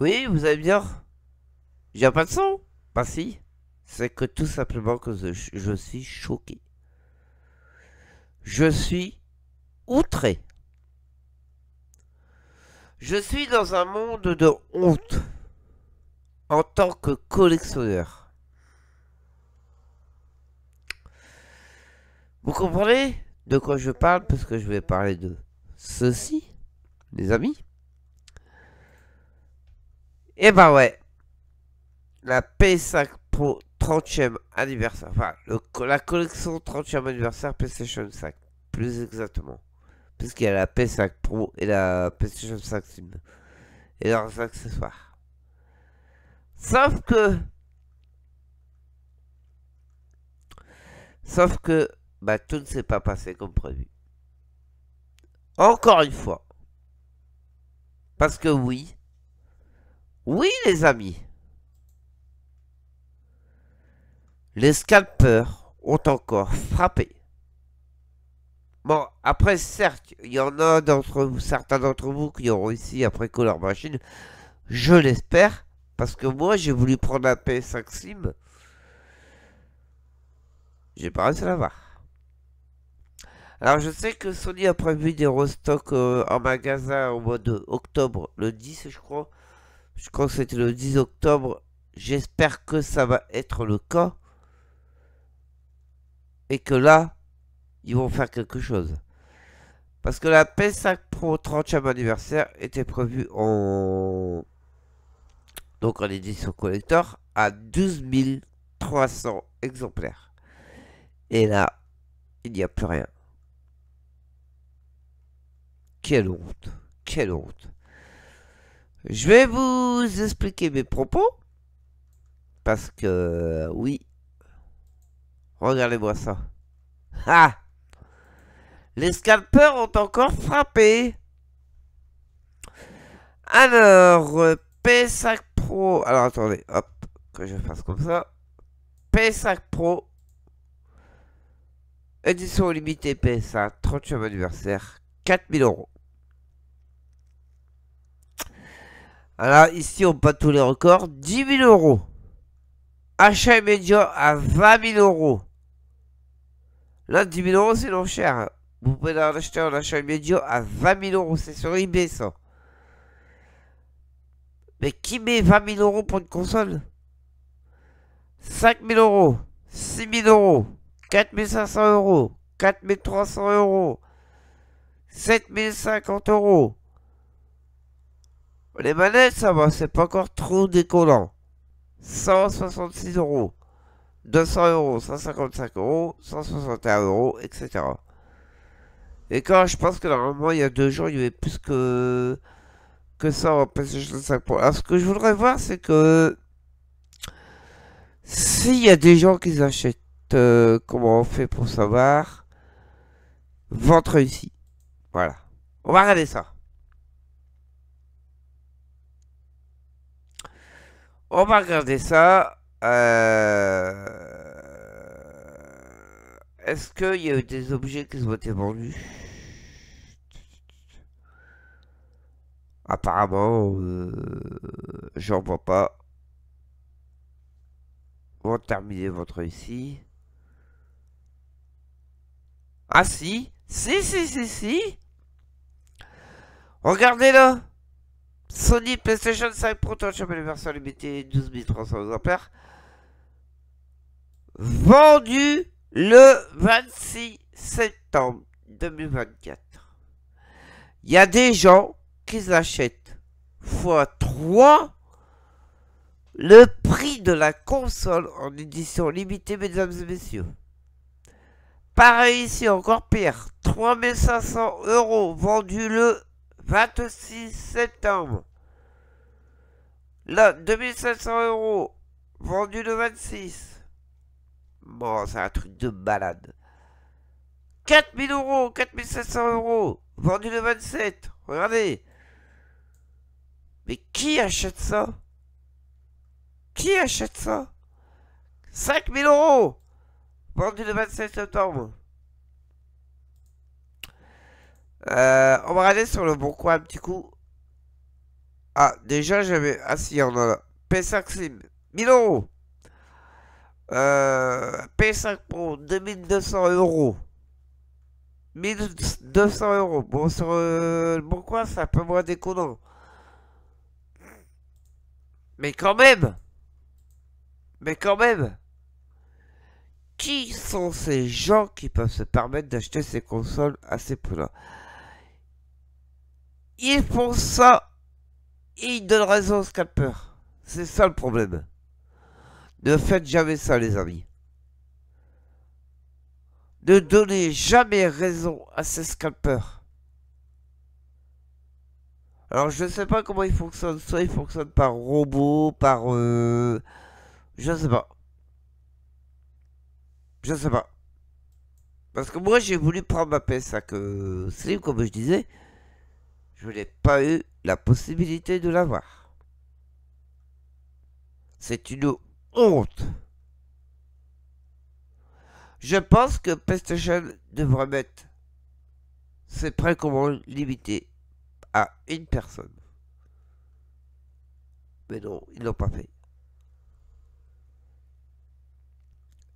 Oui, vous allez bien J'ai pas de son Bah si. C'est que tout simplement que je, je suis choqué. Je suis outré. Je suis dans un monde de honte en tant que collectionneur. Vous comprenez de quoi je parle parce que je vais parler de ceci, les amis et eh bah ben ouais. La PS5 Pro 30e anniversaire. Enfin, la collection 30e anniversaire PlayStation 5. Plus exactement. Puisqu'il y a la PS5 Pro et la PlayStation 5 Et leurs accessoires. Sauf que... Sauf que... Bah tout ne s'est pas passé comme prévu. Encore une fois. Parce que oui, oui, les amis. Les scalpeurs ont encore frappé. Bon, après, certes, il y en a d'entre vous, certains d'entre vous qui ont réussi après que leur machine, je l'espère, parce que moi, j'ai voulu prendre la PS5 Slim. J'ai pas réussi à l'avoir. Alors, je sais que Sony a prévu des restocks euh, en magasin au mois de octobre, le 10, je crois. Je crois que c'était le 10 octobre. J'espère que ça va être le cas. Et que là, ils vont faire quelque chose. Parce que la PS5 Pro 30e anniversaire était prévue en... Donc en édition collector à 12 300 exemplaires. Et là, il n'y a plus rien. Quelle honte. Quelle honte. Je vais vous expliquer mes propos. Parce que, oui. Regardez-moi ça. Ah Les scalpeurs ont encore frappé. Alors, P5 Pro. Alors, attendez, hop, que je fasse comme ça. P5 Pro. Édition limitée ps 30e anniversaire, 4000 euros. Alors ici, on bat tous les records. 10 000 euros. Achat immédiat à 20 000 euros. Là, 10 000 euros, c'est non cher. Vous pouvez l'acheter acheter en achat immédiat à 20 000 euros. C'est sur eBay, ça. Mais qui met 20 000 euros pour une console 5 000 euros, 6 000 euros, 4 500 euros, 4 300 euros, 7 050 euros, les manettes, ça va, c'est pas encore trop décollant. 166 euros, 200 euros, 155 euros, 161 euros, etc. Et quand je pense que normalement, il y a deux jours, il y avait plus que, que ça en PlayStation 5 Alors, ce que je voudrais voir, c'est que s'il y a des gens qui achètent, euh, comment on fait pour savoir, vente réussie. Voilà. On va regarder ça. On va regarder ça. Euh, est-ce qu'il y a eu des objets qui se sont vendus Apparemment, euh, j'en vois pas. On va terminer votre ici. Ah si Si, si, si, si Regardez là Sony PlayStation 5 Proton Champion, version limitée 300 exemplaires. vendu le 26 septembre 2024. Il y a des gens qui achètent x3 le prix de la console en édition limitée, mesdames et messieurs. Pareil ici, encore pire, 3500 euros vendu le 26 septembre. Là, 2500 euros. Vendu le 26. Bon, c'est un truc de balade, 4000 euros, 4500 euros. Vendu le 27. Regardez. Mais qui achète ça Qui achète ça 5000 euros Vendu le 27 septembre. Euh, on va aller sur le bon coin un petit coup. Ah, déjà j'avais... Ah si, on en a. P5 Sim, 1000 euros. Euh, P5 Pro, 2200 euros. 1200 euros. Bon, sur euh, le bon coin, c'est un peu moins déconnant. Mais quand même Mais quand même Qui sont ces gens qui peuvent se permettre d'acheter ces consoles à ces prix-là ils font ça et ils donnent raison aux scalpeurs. C'est ça le problème. Ne faites jamais ça, les amis. Ne donnez jamais raison à ces scalpeurs. Alors, je ne sais pas comment ils fonctionnent. Soit ils fonctionnent par robot, par... Euh, je ne sais pas. Je ne sais pas. Parce que moi, j'ai voulu prendre ma paix. 5 Slim, comme je disais je n'ai pas eu la possibilité de l'avoir. C'est une honte. Je pense que PlayStation devrait mettre ses précommandes limitées à une personne. Mais non, ils l'ont pas fait.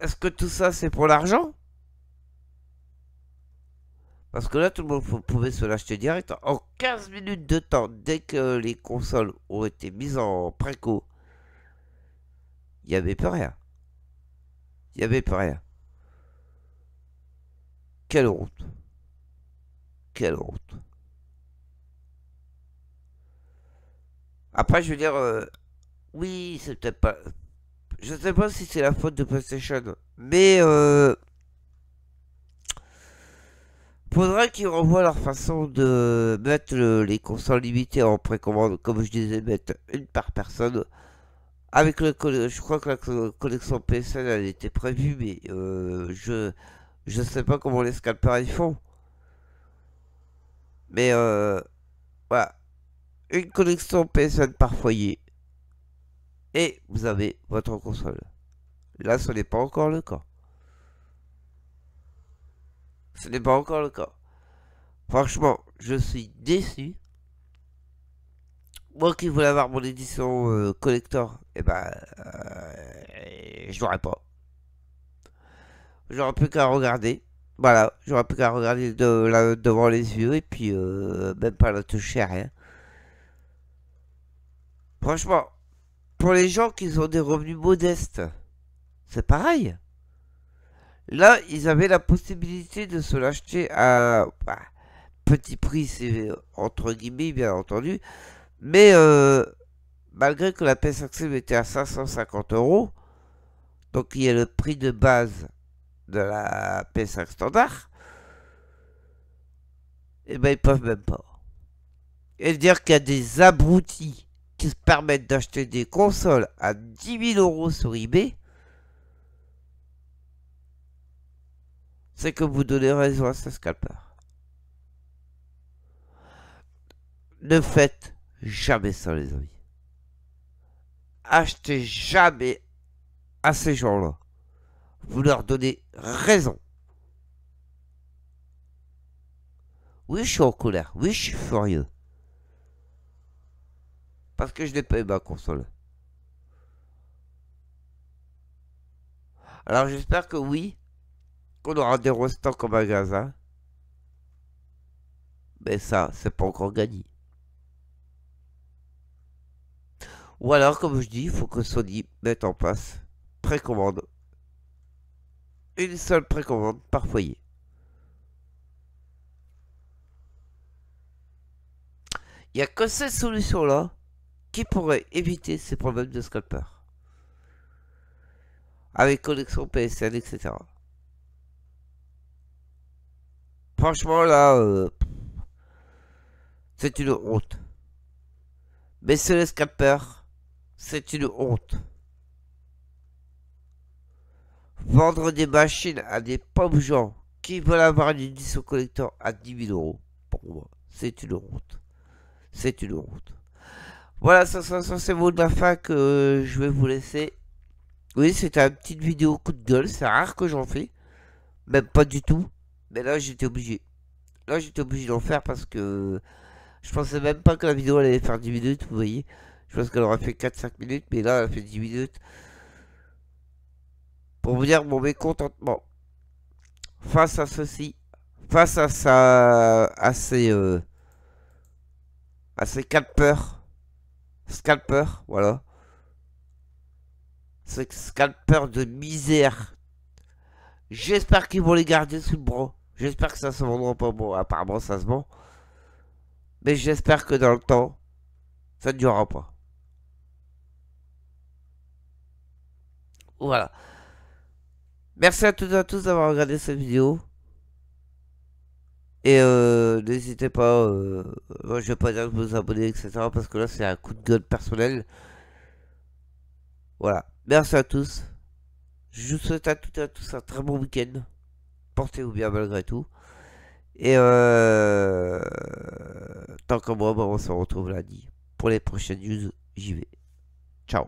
Est-ce que tout ça c'est pour l'argent parce que là, tout le monde pouvait se l'acheter direct en 15 minutes de temps, dès que les consoles ont été mises en préco. Il n'y avait plus rien. Il n'y avait plus rien. Quelle honte. Quelle honte. Après, je veux dire, euh, oui, c'est peut-être pas. Je ne sais pas si c'est la faute de PlayStation, mais euh, Faudrait qu'ils revoient leur façon de mettre les consoles limitées en précommande, comme je disais, mettre une par personne. Avec le, je crois que la collection PSN était prévue, mais euh, je je sais pas comment les scalpers ils font. Mais euh, voilà, une connexion PSN par foyer et vous avez votre console. Là, ce n'est pas encore le cas. Ce n'est pas encore le cas. Franchement, je suis déçu. Moi qui voulais avoir mon édition euh, collector, et eh ben, euh, je n'aurais pas. J'aurais plus qu'à regarder. Voilà, j'aurais plus qu'à regarder de, là, devant les yeux et puis euh, même pas la toucher à rien. Franchement, pour les gens qui ont des revenus modestes, c'est pareil. Là, ils avaient la possibilité de se l'acheter à bah, petit prix, c'est entre guillemets, bien entendu. Mais euh, malgré que la PS5 était à 550 euros, donc il y a le prix de base de la PS5 standard, et eh ben ils peuvent même pas. Et dire qu'il y a des abrutis qui se permettent d'acheter des consoles à 10 000 euros sur eBay, c'est que vous donnez raison à ce scalper. Ne faites jamais ça, les amis. Achetez jamais à ces gens-là. Vous leur donnez raison. Oui, je suis en colère. Oui, je suis furieux. Parce que je n'ai pas eu ma console. Alors j'espère que oui, qu'on aura des restants comme un Mais ben ça, c'est pas encore gagné. Ou alors, comme je dis, il faut que Sony mette en place précommande. Une seule précommande par foyer. Il n'y a que cette solution-là qui pourrait éviter ces problèmes de scalper. Avec connexion PSN, etc. Franchement, là, euh, c'est une honte. Messieurs les peur c'est une honte. Vendre des machines à des pauvres gens qui veulent avoir une au collector à 10 000 euros, pour moi, c'est une honte. C'est une honte. Voilà, ça, ça, c'est mot de la fin que je vais vous laisser. Oui, c'était une petite vidéo coup de gueule, c'est rare que j'en fais. Même pas du tout. Mais là, j'étais obligé. Là, j'étais obligé d'en faire parce que je pensais même pas que la vidéo allait faire 10 minutes, vous voyez. Je pense qu'elle aurait fait 4-5 minutes, mais là, elle a fait 10 minutes. Pour vous dire mon mécontentement. Face à ceci, face à sa, à ces, euh, à ces scalpers, scalpeurs voilà. Ces scalpers de misère. J'espère qu'ils vont les garder sous le bras. J'espère que ça se vendra pas bon. Apparemment, ça se vend. Mais j'espère que dans le temps, ça ne durera pas. Voilà. Merci à toutes et à tous d'avoir regardé cette vidéo. Et euh, n'hésitez pas, euh, moi je vais pas dire que vous abonner, etc. Parce que là c'est un coup de gueule personnel. Voilà. Merci à tous. Je vous souhaite à toutes et à tous un très bon week-end portez-vous bien malgré tout. Et euh, tant que moi, bah, on se retrouve lundi pour les prochaines news. J'y vais. Ciao